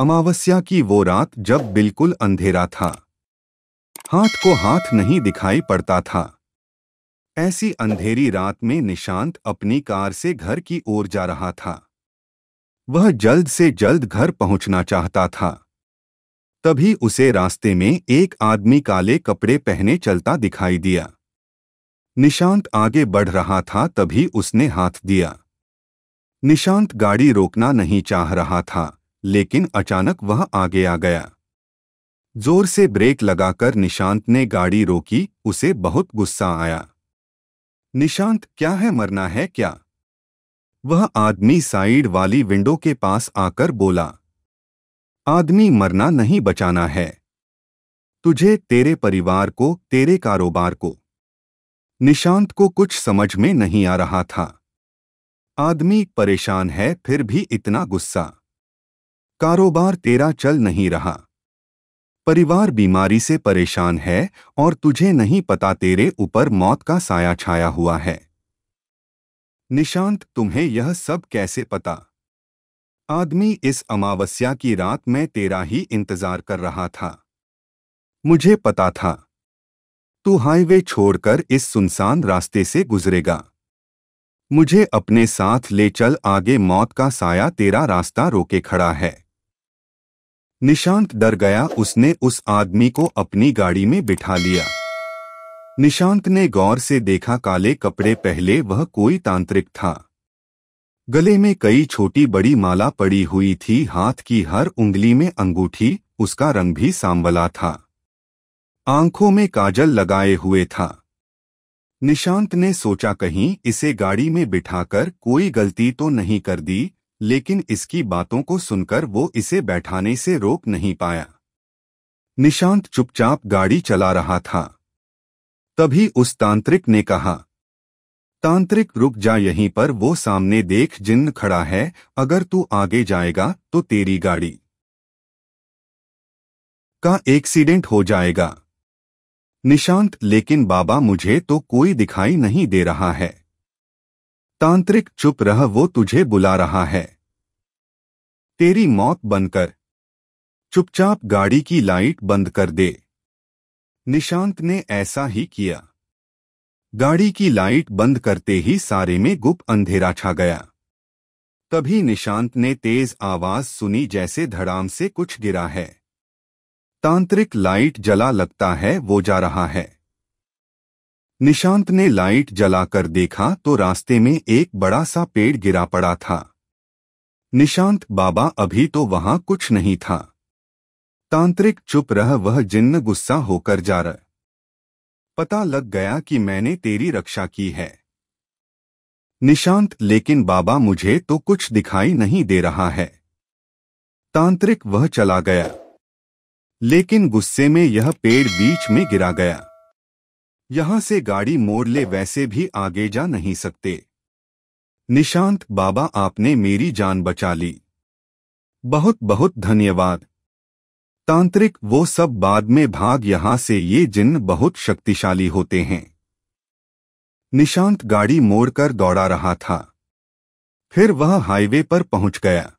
अमावस्या की वो रात जब बिल्कुल अंधेरा था हाथ को हाथ नहीं दिखाई पड़ता था ऐसी अंधेरी रात में निशांत अपनी कार से घर की ओर जा रहा था वह जल्द से जल्द घर पहुंचना चाहता था तभी उसे रास्ते में एक आदमी काले कपड़े पहने चलता दिखाई दिया निशांत आगे बढ़ रहा था तभी उसने हाथ दिया निशांत गाड़ी रोकना नहीं चाह रहा था लेकिन अचानक वह आगे आ गया जोर से ब्रेक लगाकर निशांत ने गाड़ी रोकी उसे बहुत गुस्सा आया निशांत क्या है मरना है क्या वह आदमी साइड वाली विंडो के पास आकर बोला आदमी मरना नहीं बचाना है तुझे तेरे परिवार को तेरे कारोबार को निशांत को कुछ समझ में नहीं आ रहा था आदमी परेशान है फिर भी इतना गुस्सा कारोबार तेरा चल नहीं रहा परिवार बीमारी से परेशान है और तुझे नहीं पता तेरे ऊपर मौत का साया छाया हुआ है निशांत तुम्हें यह सब कैसे पता आदमी इस अमावस्या की रात में तेरा ही इंतजार कर रहा था मुझे पता था तू हाईवे छोड़कर इस सुनसान रास्ते से गुजरेगा मुझे अपने साथ ले चल आगे मौत का साया तेरा रास्ता रोके खड़ा है निशांत डर गया उसने उस आदमी को अपनी गाड़ी में बिठा लिया निशांत ने गौर से देखा काले कपड़े पहले वह कोई तांत्रिक था गले में कई छोटी बड़ी माला पड़ी हुई थी हाथ की हर उंगली में अंगूठी उसका रंग भी सांवला था आंखों में काजल लगाए हुए था निशांत ने सोचा कहीं इसे गाड़ी में बिठाकर कोई गलती तो नहीं कर दी लेकिन इसकी बातों को सुनकर वो इसे बैठाने से रोक नहीं पाया निशांत चुपचाप गाड़ी चला रहा था तभी उस तांत्रिक ने कहा तांत्रिक रुक जा यहीं पर वो सामने देख जिन्न खड़ा है अगर तू आगे जाएगा तो तेरी गाड़ी का एक्सीडेंट हो जाएगा निशांत लेकिन बाबा मुझे तो कोई दिखाई नहीं दे रहा है तांत्रिक चुप रह वो तुझे बुला रहा है तेरी मौत बनकर चुपचाप गाड़ी की लाइट बंद कर दे निशांत ने ऐसा ही किया गाड़ी की लाइट बंद करते ही सारे में गुप अंधेरा छा गया तभी निशांत ने तेज आवाज सुनी जैसे धड़ाम से कुछ गिरा है तांत्रिक लाइट जला लगता है वो जा रहा है निशांत ने लाइट जलाकर देखा तो रास्ते में एक बड़ा सा पेड़ गिरा पड़ा था निशांत बाबा अभी तो वहां कुछ नहीं था तांत्रिक चुप रह वह जिन्न गुस्सा होकर जा रहा पता लग गया कि मैंने तेरी रक्षा की है निशांत लेकिन बाबा मुझे तो कुछ दिखाई नहीं दे रहा है तांत्रिक वह चला गया लेकिन गुस्से में यह पेड़ बीच में गिरा गया यहां से गाड़ी मोड़ ले वैसे भी आगे जा नहीं सकते निशांत बाबा आपने मेरी जान बचा ली बहुत बहुत धन्यवाद तांत्रिक वो सब बाद में भाग यहां से ये जिन बहुत शक्तिशाली होते हैं निशांत गाड़ी मोड़कर दौड़ा रहा था फिर वह हाईवे पर पहुंच गया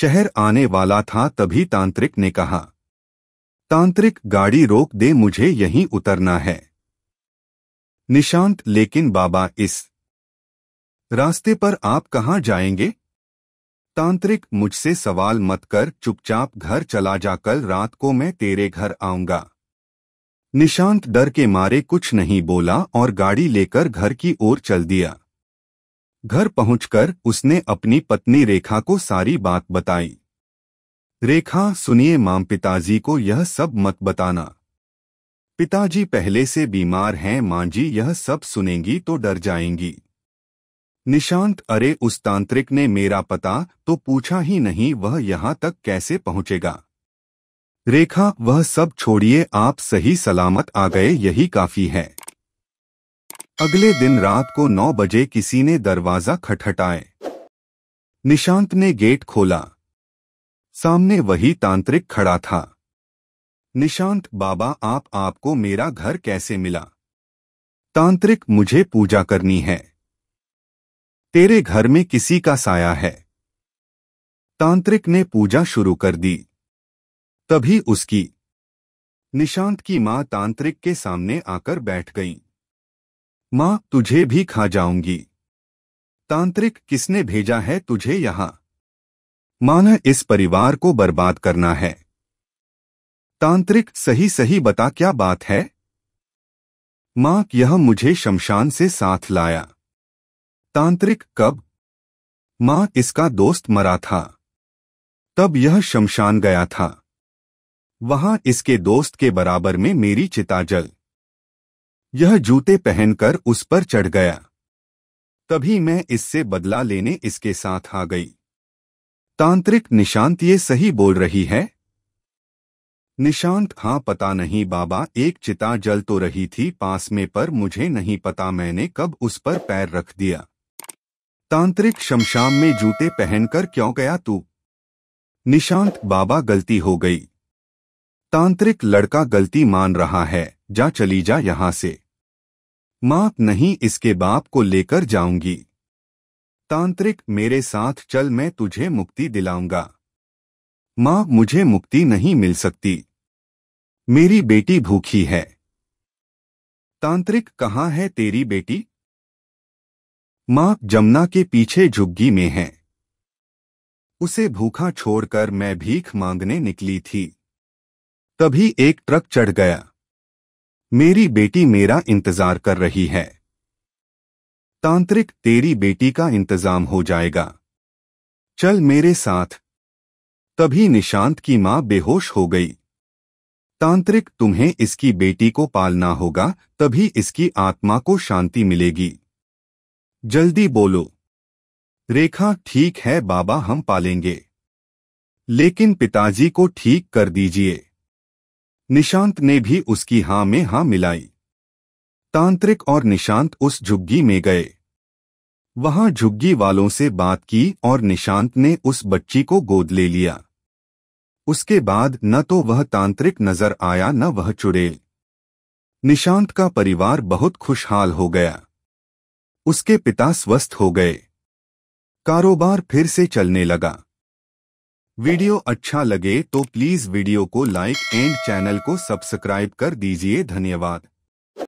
शहर आने वाला था तभी तांत्रिक ने कहा तांत्रिक गाड़ी रोक दे मुझे यहीं उतरना है निशांत लेकिन बाबा इस रास्ते पर आप कहाँ जाएंगे तांत्रिक मुझसे सवाल मत कर चुपचाप घर चला जा कल रात को मैं तेरे घर आऊंगा निशांत डर के मारे कुछ नहीं बोला और गाड़ी लेकर घर की ओर चल दिया घर पहुंचकर उसने अपनी पत्नी रेखा को सारी बात बताई रेखा सुनिए माम पिताजी को यह सब मत बताना पिताजी पहले से बीमार हैं मां जी यह सब सुनेंगी तो डर जाएंगी निशांत अरे उस तांत्रिक ने मेरा पता तो पूछा ही नहीं वह यहां तक कैसे पहुंचेगा रेखा वह सब छोड़िए आप सही सलामत आ गए यही काफी है अगले दिन रात को नौ बजे किसी ने दरवाजा खटखटाए निशांत ने गेट खोला सामने वही तांत्रिक खड़ा था निशांत बाबा आप आपको मेरा घर कैसे मिला तांत्रिक मुझे पूजा करनी है तेरे घर में किसी का साया है तांत्रिक ने पूजा शुरू कर दी तभी उसकी निशांत की मां तांत्रिक के सामने आकर बैठ गई मां तुझे भी खा जाऊंगी तांत्रिक किसने भेजा है तुझे यहां मान इस परिवार को बर्बाद करना है तांत्रिक सही सही बता क्या बात है मां यह मुझे शमशान से साथ लाया तांत्रिक कब मां इसका दोस्त मरा था तब यह शमशान गया था वहां इसके दोस्त के बराबर में मेरी चिता जल यह जूते पहनकर उस पर चढ़ गया तभी मैं इससे बदला लेने इसके साथ आ गई तांत्रिक निशांत ये सही बोल रही है निशांत हाँ पता नहीं बाबा एक चिता जल तो रही थी पास में पर मुझे नहीं पता मैंने कब उस पर पैर रख दिया तांत्रिक शमशाम में जूते पहनकर क्यों गया तू निशांत बाबा गलती हो गई तांत्रिक लड़का गलती मान रहा है जा चली जा यहां से माप नहीं इसके बाप को लेकर जाऊंगी तांत्रिक मेरे साथ चल मैं तुझे मुक्ति दिलाऊंगा माँ मुझे मुक्ति नहीं मिल सकती मेरी बेटी भूखी है तांत्रिक कहाँ है तेरी बेटी माँ जमुना के पीछे झुग्गी में है उसे भूखा छोड़कर मैं भीख मांगने निकली थी तभी एक ट्रक चढ़ गया मेरी बेटी मेरा इंतजार कर रही है तांत्रिक तेरी बेटी का इंतजाम हो जाएगा चल मेरे साथ तभी निशांत की मां बेहोश हो गई तांत्रिक तुम्हें इसकी बेटी को पालना होगा तभी इसकी आत्मा को शांति मिलेगी जल्दी बोलो रेखा ठीक है बाबा हम पालेंगे लेकिन पिताजी को ठीक कर दीजिए निशांत ने भी उसकी हां में हां मिलाई तांत्रिक और निशांत उस झुग्गी में गए वहां झुग्गी वालों से बात की और निशांत ने उस बच्ची को गोद ले लिया उसके बाद न तो वह तांत्रिक नजर आया न वह चुड़े निशांत का परिवार बहुत खुशहाल हो गया उसके पिता स्वस्थ हो गए कारोबार फिर से चलने लगा वीडियो अच्छा लगे तो प्लीज वीडियो को लाइक एंड चैनल को सब्सक्राइब कर दीजिए धन्यवाद